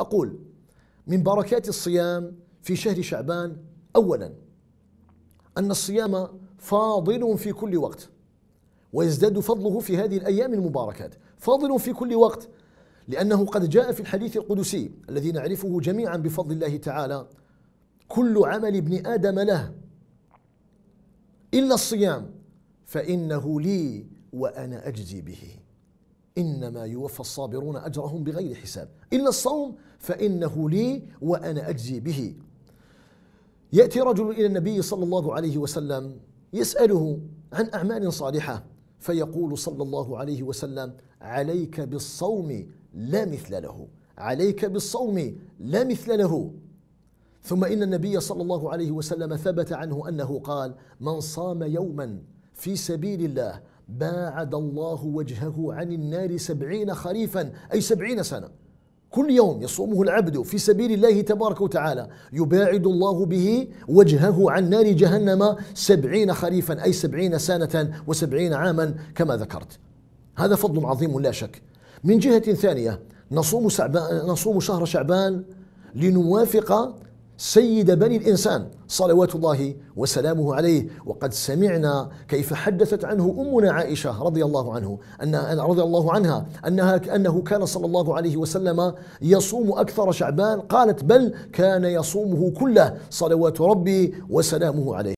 أقول من بركات الصيام في شهر شعبان أولا أن الصيام فاضل في كل وقت ويزداد فضله في هذه الأيام المباركات فاضل في كل وقت لأنه قد جاء في الحديث القدسي الذي نعرفه جميعا بفضل الله تعالى كل عمل ابن آدم له إلا الصيام فإنه لي وأنا أجزي به إنما يوفى الصابرون أجرهم بغير حساب إلا الصوم فإنه لي وأنا أجزي به يأتي رجل إلى النبي صلى الله عليه وسلم يسأله عن أعمال صالحة فيقول صلى الله عليه وسلم عليك بالصوم لا مثل له عليك بالصوم لا مثل له ثم إن النبي صلى الله عليه وسلم ثبت عنه أنه قال من صام يوما في سبيل الله باعد الله وجهه عن النار سبعين خريفا أي سبعين سنة كل يوم يصومه العبد في سبيل الله تبارك وتعالى يباعد الله به وجهه عن نار جهنم سبعين خريفا أي سبعين سنة وسبعين عاما كما ذكرت هذا فضل عظيم لا شك من جهة ثانية نصوم, نصوم شهر شعبان لنوافق سيد بني الإنسان صلوات الله وسلامه عليه وقد سمعنا كيف حدثت عنه أمنا عائشة رضي الله عنه أن رضي الله عنها أنها أنه كان صلى الله عليه وسلم يصوم أكثر شعبان قالت بل كان يصومه كله صلوات ربي وسلامه عليه